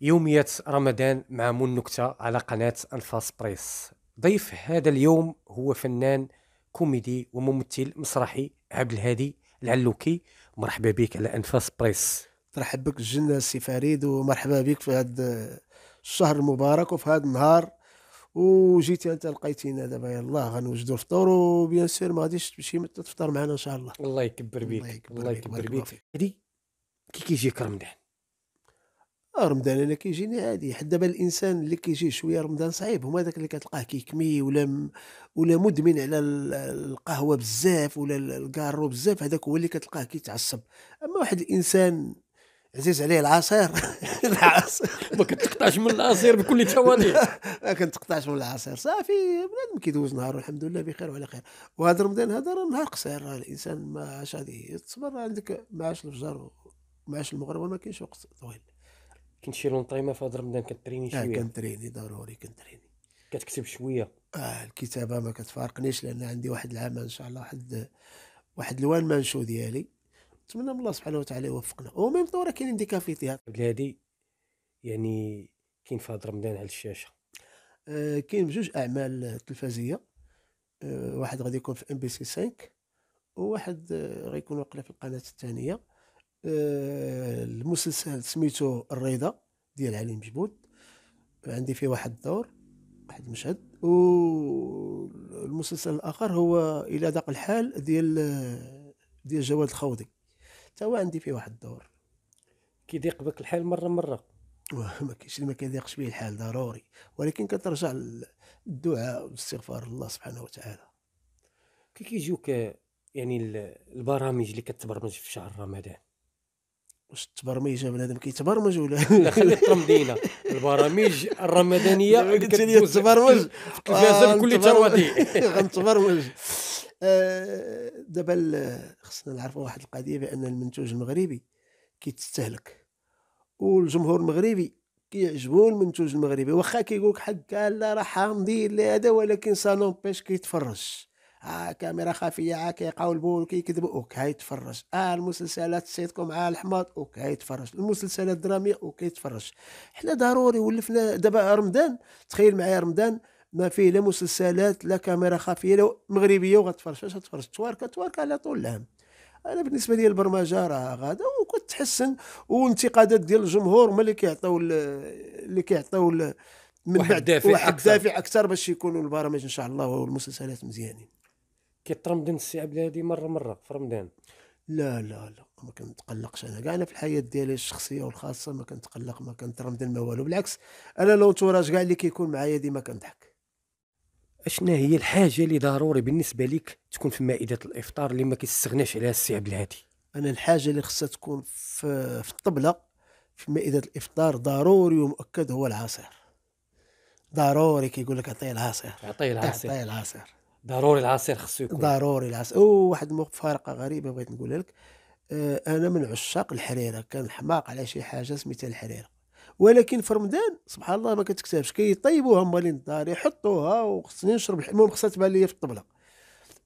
يومية رمضان مع مون نكتة على قناة أنفاس بريس ضيف هذا اليوم هو فنان كوميدي وممثل مسرحي عبد الهادي العلوكي مرحبا بك على أنفاس بريس ترحب بك الجنة سي فريد ومرحبا بك في هذا الشهر المبارك وفي هذا النهار وجيتي انت لقيتينا دابا يلاه غنوجدوا الفطور وبيان سير ما غاديش تمشي تفطر معنا ان شاء الله الله يكبر بيك الله يكبر, الله يكبر بيك هذه كي كيجيك رمضان رمضان انا كيجيني عادي حتى دابا الانسان اللي كيجي شويه رمضان صعيب هما داك اللي كتلقاه كيكمي ولا ولا مدمن على القهوه بزاف ولا الكارو بزاف هذاك هو اللي كتلقاه كيتعصب اما واحد الانسان عزيز عليه العصير العصير ما كتقطعش من العصير بكل تواضع ما كنتقطعش من العصير صافي بنادم كيدوز نهارو الحمد لله بخير وعلى خير وهذا رمضان هذا راه نهار قصير الانسان ما عادش تصبر عندك معاش الفجر ومعاش المغرب ما كاينش وقت طويل كنت شي لونطيمه في هاد رمضان كتريني آه، شويه اه كنتريني ضروري كنتريني كتكتب شويه اه الكتابه ما كتفارقنيش لان عندي واحد العام ان شاء الله واحد واحد الوان مانشو ديالي نتمنى من الله سبحانه وتعالى يوفقنا وميم طورة كاينين كاينين كافيتي بلادي يعني كاين في هاد رمضان على الشاشه آه كاين بجوج اعمال تلفازيه آه واحد غادي يكون في ام بي سي 5 وواحد آه، غيكون واقيلا في القناه الثانيه آه، المسلسل سميتو الريضة ديال علي مجبود عندي فيه واحد الدور واحد المشهد والمسلسل الاخر هو الى ذاق الحال ديال ديال جواد الخوضي حتى هو عندي فيه واحد الدور كيضيق بك الحال مره مره ما كاينش اللي ما كيضيقش به الحال ضروري ولكن كترجع للدعاء والاستغفار لله سبحانه وتعالى كي كيجيوك يعني البرامج اللي كتبرمج في شهر رمضان واش التبرميجه بنادم كيتبرمج ولا لا خلي ترمدينا البرامج الرمضانيه قلت لي تبرمج التلفازه بكل تروادي غنتبرمج آه، دابا خصنا نعرفوا واحد القضيه بان المنتوج المغربي كيتستهلك والجمهور المغربي كيعجبو المنتوج المغربي واخا كيقول لك حكا لا راه حامضين لهذا ولكن سا بيش كيتفرج آه كاميرا خفيه آه كيقاو البول كيكذبوا اوك هاي تفرج اه المسلسلات سيتكم مع الحماض اوك هاي تفرج المسلسلات الدراميه اوك يتفرج حنا ضروري ولفنا دابا رمضان تخيل معايا رمضان ما فيه لا مسلسلات لا كاميرا خفيه لا مغربيه وغتفرج اش غتفرج تواركا تواركا على طول العام انا بالنسبه لي البرمجه راه غادا وكتحسن وانتقادات ديال الجمهور هما اللي كيعطيو اللي كيعطيو من واحد دافع واحد اكثر دافع اكثر باش يكونوا البرامج ان شاء الله والمسلسلات مزيانين كيطرم دين السي عبد الهادي مره مره في رمضان لا لا لا ما كنتقلقش انا كاع انا في الحياه ديالي الشخصيه والخاصه ما كنتقلق ما كنترمدن ما والو بالعكس انا لو تراج كاع اللي كيكون معايا ديما كنضحك اشنا هي الحاجه اللي ضروري بالنسبه لك تكون في مائده الافطار اللي ما كيستغناش عليها السي عبد الهادي انا الحاجه اللي خصها تكون في, في الطبله في مائده الافطار ضروري ومؤكد هو العصير ضروري كيقول لك عطيه العصير عطيه العصير عطيه العصير ضروري العصير خصو يكون ضروري العصير او واحد المفارقه غريبه بغيت نقولها لك آه انا من عشاق الحريره كان حماق على شي حاجه سميتها الحريره ولكن في رمضان سبحان الله ما كتكتبش كيطيبوها مالين الدار يحطوها وخصني نشرب المهم خصها تبان لي في الطبله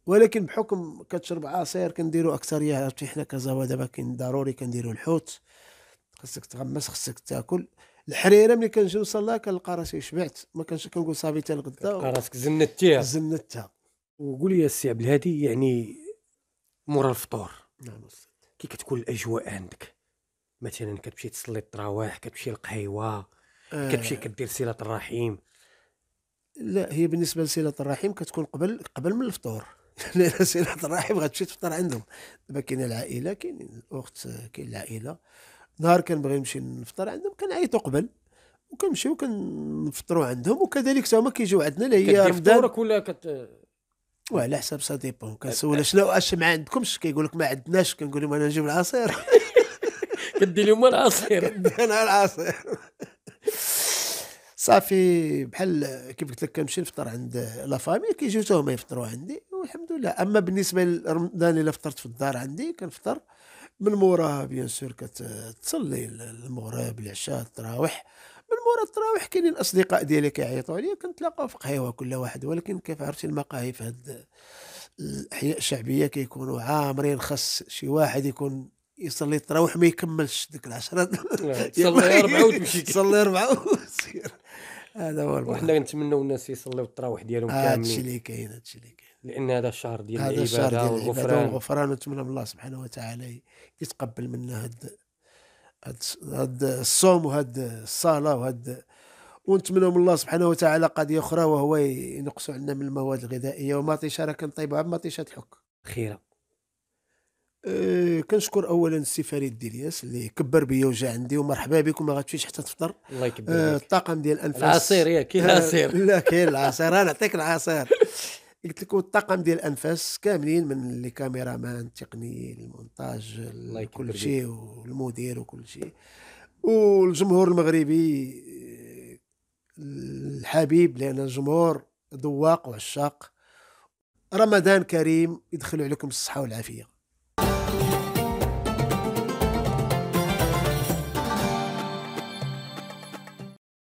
ولكن بحكم كتشرب عصير كنديرو يا عرفتي حنا كزوا دابا كاين ضروري كنديرو الحوت خصك تغمس خصك تاكل الحريره ملي كنجي نوصل كنلقى راسي شبعت ما كنش كنقول صافي تا الغدا راسك زنتيها زنتها وقول لي السي عبد الهادي يعني مورا الفطور نعم كي كتكون الاجواء عندك مثلا كتمشي تصلي التراويح كتمشي القهيوه آه. كتمشي كدير صله الرحيم لا هي بالنسبه لصله الرحيم كتكون قبل قبل من الفطور لان صله الرحيم غتمشي تفطر عندهم دابا كاينه العائله كاين الاخت كاين العائله نهار كنبغي نمشي نفطر عندهم كنعيطوا قبل وكنمشيو كنفطروا عندهم وكذلك حتى هما كيجيو عندنا اللي هي رمضان ولا كت وعلى حسب سا ديبون كنسول شنو اش ما عندكمش كيقول لك ما عندناش كنقول لهم انا نجيب العصير كدي لهم العصير انا العصير صافي بحال كيف قلت لك كنمشي نفطر عند لا فامي كيجيو حتى هما يفطروا عندي والحمد لله اما بالنسبه لرمضان الا فطرت في الدار عندي كنفطر من موراها بيان سور كتصلي المغرب العشاء التراويح من مورا التراويح كاينين الاصدقاء ديالي كيعيطوا عليا كنتلاقاو في قهيوه كل واحد ولكن كيف عرفتي المقاهي في هاد الاحياء الشعبيه كيكونوا عامرين خاص شي واحد يكون يصلي التراويح ما يكملش ديك العشرة تصلي أربعة وتمشي تصلي أربعة وسير هذا هو وحنا كنتمناو الناس يصليو التراويح ديالهم كاملين هادشي اللي كاين هادشي اللي كاين لان هذا الشهر ديال العباده والغفران والغفران ونتمنى من الله سبحانه وتعالى يتقبل منا هاد هاد الصوم وهاد الصلاه وهاد ونتمنوا من الله سبحانه وتعالى قضيه اخرى وهو ينقص عندنا من المواد الغذائيه طيشه راه ما طيشه تحك خيره أه، كنشكر اولا السي فريد ديلياس اللي كبر بيا وجا عندي ومرحبا بكم ما غاتمشيش حتى تفطر الله يكبر أه، الطاقم ديال انفاس العصير ياك كاين أه، العصير لا كاين العصير انا نعطيك العصير قلت لك الطاقم ديال الانفاس كاملين من لي كاميرامان التقنيين المونتاج كل شيء والمدير وكل شيء والجمهور المغربي الحبيب لان الجمهور ذواق وعشاق رمضان كريم يدخلوا عليكم بالصحه والعافيه